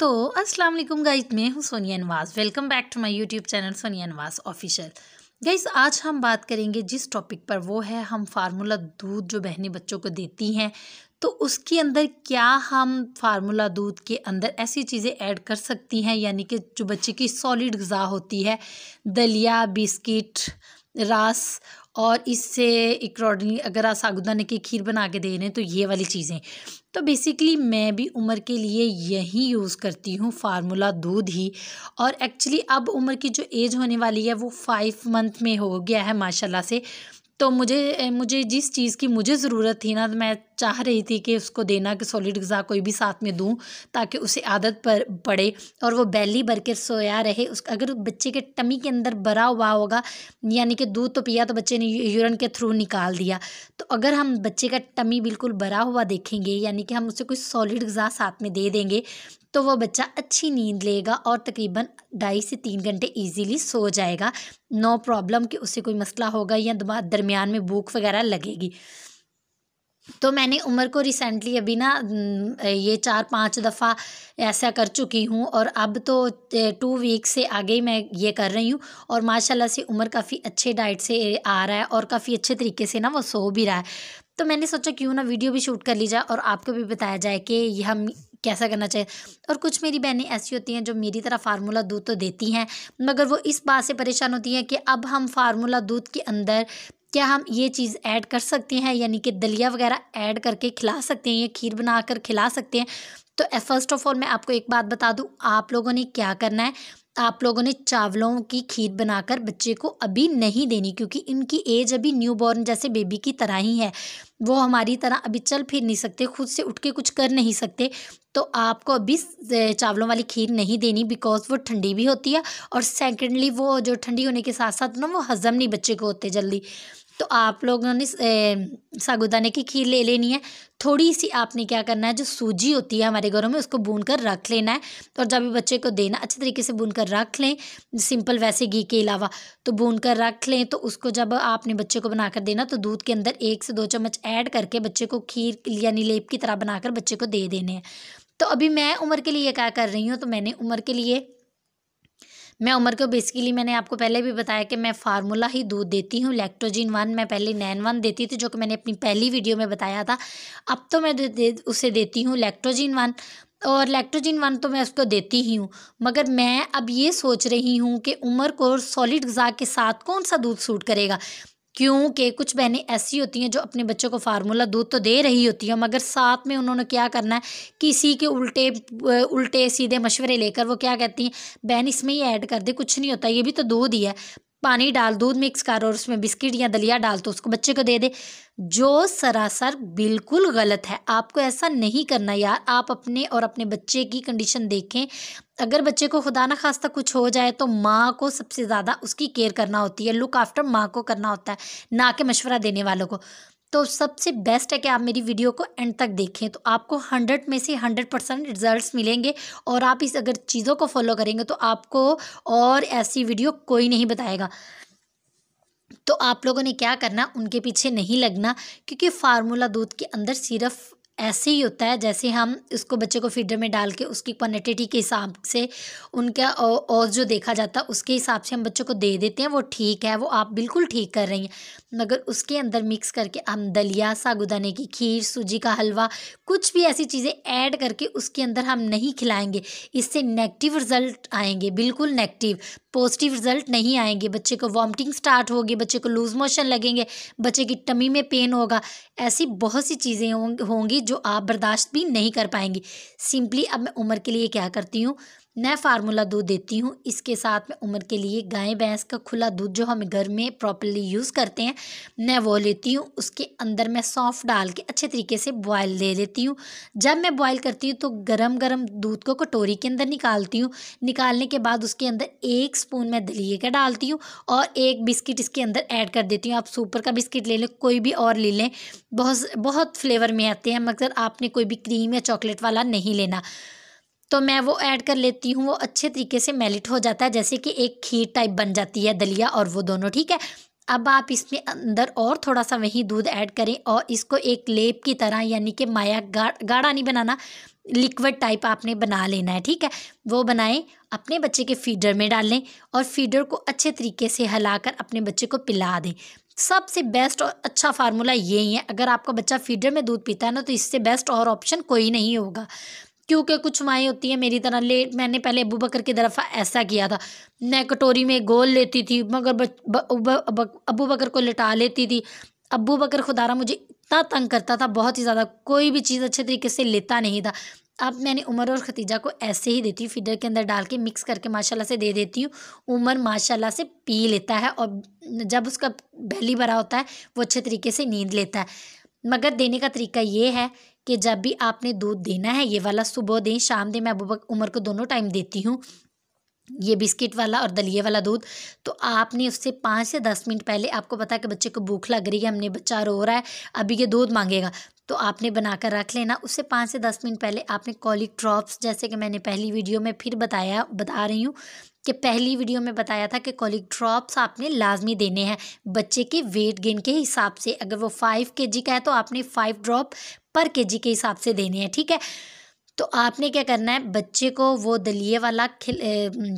तो अस्सलाम वालेकुम गाइस मैं हूँ Sonia Nawaz welcome back to my YouTube channel Sonia Nawaz official guys आज हम बात करेंगे जिस टॉपिक पर वो है हम फार्मूला दूध जो बहनें बच्चों को देती हैं तो उसके अंदर क्या हम फार्मूला दूध के अंदर ऐसी चीज़ें ऐड कर सकती हैं यानी कि जो बच्चे की सॉलिड गज़ा होती है दलिया बिस्किट रास और इससे एक अगर आप सागुदाने की खीर बना के दे रहे हैं तो ये वाली चीज़ें तो बेसिकली मैं भी उम्र के लिए यही यूज़ करती हूँ फार्मूला दूध ही और एक्चुअली अब उम्र की जो एज होने वाली है वो फाइव मंथ में हो गया है माशाल्लाह से तो मुझे मुझे जिस चीज़ की मुझे ज़रूरत थी ना मैं चाह रही थी कि उसको देना कि सॉलिड गज़ा कोई भी साथ में दूँ ताकि उसे आदत पर पड़े और वो बैली भर के सोया रहे उस अगर बच्चे के टमी के अंदर भरा हुआ होगा यानी कि दूध तो पिया तो बच्चे ने यूरन के थ्रू निकाल दिया तो अगर हम बच्चे का टमी बिल्कुल भरा हुआ देखेंगे यानी कि हम उसे कोई सॉलिड गज़ा साथ में दे देंगे तो वह बच्चा अच्छी नींद लेगा और तकरीबन ढाई से तीन घंटे ईजीली सो जाएगा नो प्रॉब्लम कि उसे कोई मसला होगा या दरमियान में भूख वगैरह लगेगी तो मैंने उम्र को रिसेंटली अभी ना ये चार पाँच दफ़ा ऐसा कर चुकी हूँ और अब तो टू वीक से आगे ही मैं ये कर रही हूँ और माशाल्लाह से उम्र काफ़ी अच्छे डाइट से आ रहा है और काफ़ी अच्छे तरीके से ना वो सो भी रहा है तो मैंने सोचा क्यों ना वीडियो भी शूट कर ली जाए और आपको भी बताया जाए कि हम कैसा करना चाहिए और कुछ मेरी बहनें ऐसी होती हैं जो मेरी तरह फार्मूला दूध तो देती हैं मगर वो इस बात से परेशान होती हैं कि अब हम फार्मूला दूध के अंदर क्या हम ये चीज़ ऐड कर सकते हैं यानी कि दलिया वगैरह ऐड करके खिला सकते हैं या खीर बना कर खिला सकते हैं तो फर्स्ट ऑफ ऑल मैं आपको एक बात बता दूँ आप लोगों ने क्या करना है आप लोगों ने चावलों की खीर बनाकर बच्चे को अभी नहीं देनी क्योंकि इनकी एज अभी न्यू बॉर्न जैसे बेबी की तरह ही है वो हमारी तरह अभी चल फिर नहीं सकते खुद से उठ के कुछ कर नहीं सकते तो आपको अभी चावलों वाली खीर नहीं देनी बिकॉज वो ठंडी भी होती है और सेकेंडली वो जो ठंडी होने के साथ साथ ना वो हज़म नहीं बच्चे को होते जल्दी तो आप लोगों ने सागुदाने की खीर ले लेनी है थोड़ी सी आपने क्या करना है जो सूजी होती है हमारे घरों में उसको बुन कर रख लेना है और जब भी बच्चे को देना अच्छे तरीके से बुन कर रख लें सिंपल वैसे घी के अलावा तो बुन कर रख लें तो उसको जब आपने बच्चे को बनाकर देना तो दूध के अंदर एक से दो चम्मच ऐड करके बच्चे को खीर यानी लेप की तरह बनाकर बच्चे को दे देने हैं तो अभी मैं उम्र के लिए क्या कर रही हूँ तो मैंने उम्र के लिए मैं उम्र को बेसिकली मैंने आपको पहले भी बताया कि मैं फार्मूला ही दूध देती हूँ लैक्टोजिन वन मैं पहले नैन वन देती थी जो कि मैंने अपनी पहली वीडियो में बताया था अब तो मैं दे, उसे देती हूँ लैक्टोजिन वन और लैक्टोजिन वन तो मैं उसको देती ही हूँ मगर मैं अब ये सोच रही हूँ कि उम्र को सॉलिड गज़ा के साथ कौन सा दूध सूट करेगा क्योंकि कुछ बहनें ऐसी होती हैं जो अपने बच्चों को फार्मूला दूध तो दे रही होती हैं मगर साथ में उन्होंने क्या करना है किसी के उल्टे उल्टे सीधे मशवरे लेकर वो क्या कहती हैं बहन इसमें ही ऐड कर दे कुछ नहीं होता ये भी तो दूध ही है पानी डाल दूध मिक्स कर और उसमें बिस्किट या दलिया डाल तो उसको बच्चे को दे दे जो सरासर बिल्कुल गलत है आपको ऐसा नहीं करना यार आप अपने और अपने बच्चे की कंडीशन देखें अगर बच्चे को खुदा ना खास्ता कुछ हो जाए तो माँ को सबसे ज़्यादा उसकी केयर करना होती है लुक आफ्टर माँ को करना होता है ना कि मशवरा देने वालों को तो सबसे बेस्ट है कि आप मेरी वीडियो को एंड तक देखें तो आपको हंड्रेड में से हंड्रेड परसेंट रिजल्ट मिलेंगे और आप इस अगर चीज़ों को फॉलो करेंगे तो आपको और ऐसी वीडियो कोई नहीं बताएगा तो आप लोगों ने क्या करना उनके पीछे नहीं लगना क्योंकि फार्मूला दूध के अंदर सिर्फ ऐसे ही होता है जैसे हम उसको बच्चे को फीडर में डाल के उसकी क्वान्टिटी के हिसाब से उनका और जो देखा जाता है उसके हिसाब से हम बच्चों को दे देते हैं वो ठीक है वो आप बिल्कुल ठीक कर रही हैं मगर उसके अंदर मिक्स करके हम दलिया सागुदाने की खीर सूजी का हलवा कुछ भी ऐसी चीज़ें ऐड करके उसके अंदर हम नहीं खिलाएंगे इससे नेगेटिव रिज़ल्ट आएंगे बिल्कुल नेगेटिव पॉजिटिव रिजल्ट नहीं आएंगे बच्चे को वॉमिटिंग स्टार्ट होगी बच्चे को लूज मोशन लगेंगे बच्चे की टमी में पेन होगा ऐसी बहुत सी चीज़ें होंगी जो आप बर्दाश्त भी नहीं कर पाएंगी सिंपली अब मैं उम्र के लिए क्या करती हूँ नया फार्मूला दूध देती हूँ इसके साथ में उम्र के लिए गाय भैंस का खुला दूध जो हम घर में प्रॉपरली यूज़ करते हैं मैं वो लेती हूँ उसके अंदर मैं सौंफ डाल के अच्छे तरीके से बॉयल ले लेती हूँ जब मैं बॉयल करती हूँ तो गरम गरम दूध को कटोरी के अंदर निकालती हूँ निकालने के बाद उसके अंदर एक स्पून मैं दलिए का डालती हूँ और एक बिस्किट इसके अंदर ऐड कर देती हूँ आप सुपर का बिस्किट ले लें कोई भी और ले लें बहुत बहुत फ्लेवर में आते हैं मगर आपने कोई भी क्रीम या चॉकलेट वाला नहीं लेना तो मैं वो ऐड कर लेती हूँ वो अच्छे तरीके से मेलिट हो जाता है जैसे कि एक खीर टाइप बन जाती है दलिया और वो दोनों ठीक है अब आप इसमें अंदर और थोड़ा सा वही दूध ऐड करें और इसको एक लेप की तरह यानी कि माया गा, गाढ़ा नहीं बनाना लिक्विड टाइप आपने बना लेना है ठीक है वो बनाएं अपने बच्चे के फीडर में डालें और फीडर को अच्छे तरीके से हिलाकर अपने बच्चे को पिला दें सबसे बेस्ट और अच्छा फार्मूला यही है अगर आपका बच्चा फीडर में दूध पीता है ना तो इससे बेस्ट और ऑप्शन कोई नहीं होगा क्योंकि कुछ माएँ होती हैं मेरी तरह लेट मैंने पहले अबू बकर की तरफ ऐसा किया था मैं कटोरी में गोल लेती थी मगर अबू बकर को लटा लेती थी अबू बकर खुदारा मुझे इतना तंग करता था बहुत ही ज़्यादा कोई भी चीज़ अच्छे तरीके से लेता नहीं था अब मैंने उमर और खतीजा को ऐसे ही देती हूँ फीडर के अंदर डाल के मिक्स करके माशाल्लाह से दे देती हूँ उमर माशाल्लाह से पी लेता है और जब उसका बैली भरा होता है वो अच्छे तरीके से नींद लेता है मगर देने का तरीका ये है कि जब भी आपने दूध देना है ये वाला सुबह दें शाम दें मैं उमर को दोनों टाइम देती हूँ ये बिस्किट वाला और दलिए वाला दूध तो आपने उससे पाँच से दस मिनट पहले आपको पता है कि बच्चे को भूख लग रही है हमने बच्चा रो रहा है अभी ये दूध मांगेगा तो आपने बनाकर रख लेना उससे पाँच से दस मिनट पहले आपने कॉलिक ड्रॉप्स जैसे कि मैंने पहली वीडियो में फिर बताया बता रही हूँ कि पहली वीडियो में बताया था कि कॉलिक ड्रॉप्स आपने लाजमी देने हैं बच्चे के वेट गेन के हिसाब से अगर वो फाइव के जी का है तो आपने फाइव ड्रॉप पर के जी के हिसाब से देने हैं ठीक है तो आपने क्या करना है बच्चे को वो दलिए वाला खिल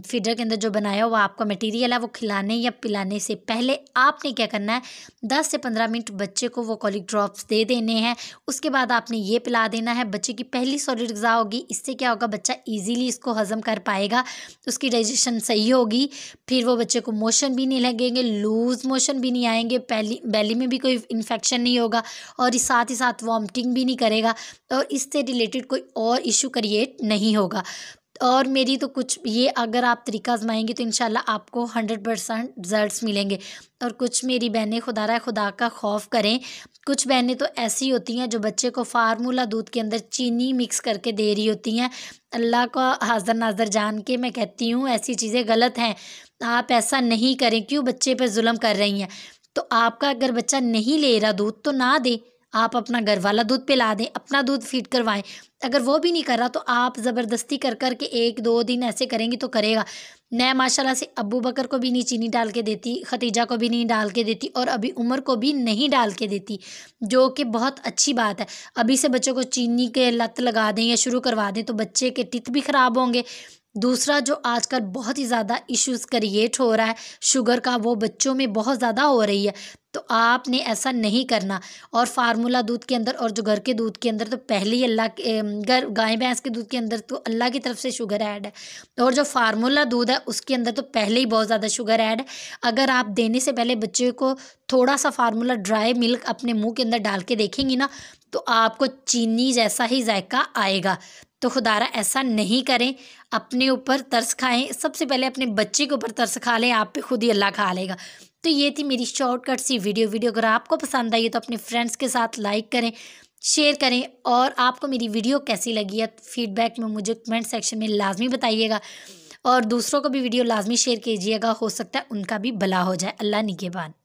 फीडर के अंदर जो बनाया हुआ आपका मटेरियल है वो खिलाने या पिलाने से पहले आपने क्या करना है दस से पंद्रह मिनट बच्चे को वो कॉलिक ड्रॉप्स दे देने हैं उसके बाद आपने ये पिला देना है बच्चे की पहली सॉलिड गज़ा होगी इससे क्या होगा बच्चा ईजीली इसको हज़म कर पाएगा उसकी डाइजेशन सही होगी फिर वो बच्चे को मोशन भी नहीं लगेंगे लूज़ मोशन भी नहीं आएंगे पहली बैली में भी कोई इन्फेक्शन नहीं होगा और साथ ही साथ वॉमटिंग भी नहीं करेगा और इससे रिलेटेड कोई और इशू क्रिएट नहीं होगा और मेरी तो कुछ ये अगर आप तरीका आजमाएंगे तो इन आपको हंड्रेड परसेंट रिजल्ट मिलेंगे और कुछ मेरी बहनें खुदा रहा खुदा का खौफ करें कुछ बहनें तो ऐसी होती हैं जो बच्चे को फार्मूला दूध के अंदर चीनी मिक्स करके दे रही होती हैं अल्लाह का हाजर नाजर जान के मैं कहती हूँ ऐसी चीज़ें गलत हैं आप ऐसा नहीं करें क्यों बच्चे पर जुल्म कर रही हैं तो आपका अगर बच्चा नहीं ले रहा दूध तो ना दे आप अपना घर वाला दूध पिला दें अपना दूध फीड करवाएं अगर वो भी नहीं कर रहा तो आप ज़बरदस्ती कर कर के एक दो दिन ऐसे करेंगी तो करेगा मैं माशाल्लाह से अबू बकर को भी नहीं चीनी डाल के देती खतीजा को भी नहीं डाल के देती और अभी उमर को भी नहीं डाल के देती जो कि बहुत अच्छी बात है अभी से बच्चों को चीनी के लत लगा दें या शुरू करवा दें तो बच्चे के टित भी ख़राब होंगे दूसरा जो आजकल बहुत ही ज़्यादा इश्यूज क्रिएट हो रहा है शुगर का वो बच्चों में बहुत ज़्यादा हो रही है तो आपने ऐसा नहीं करना और फार्मूला दूध के अंदर और जो घर के दूध के अंदर तो पहले ही अल्लाह के घर गाय भैंस के दूध के अंदर तो अल्लाह की तरफ से शुगर ऐड है और जो फार्मूला दूध है उसके अंदर तो पहले ही बहुत ज़्यादा शुगर ऐड है अगर आप देने से पहले बच्चे को थोड़ा सा फार्मूला ड्राई मिल्क अपने मुँह के अंदर डाल के देखेंगी ना तो आपको चीनी जैसा ही जायका आएगा तो खुदारा ऐसा नहीं करें अपने ऊपर तरस खाएं सबसे पहले अपने बच्चे के ऊपर तरस खा लें आप पे खुद ही अल्लाह खा लेगा तो ये थी मेरी शॉर्टकट सी वीडियो वीडियो अगर आपको पसंद आई तो अपने फ्रेंड्स के साथ लाइक करें शेयर करें और आपको मेरी वीडियो कैसी लगी है फीडबैक में मुझे कमेंट सेक्शन में लाजमी बताइएगा और दूसरों को भी वीडियो लाजमी शेयर कीजिएगा हो सकता है उनका भी भला हो जाए अल्लाह निगेबान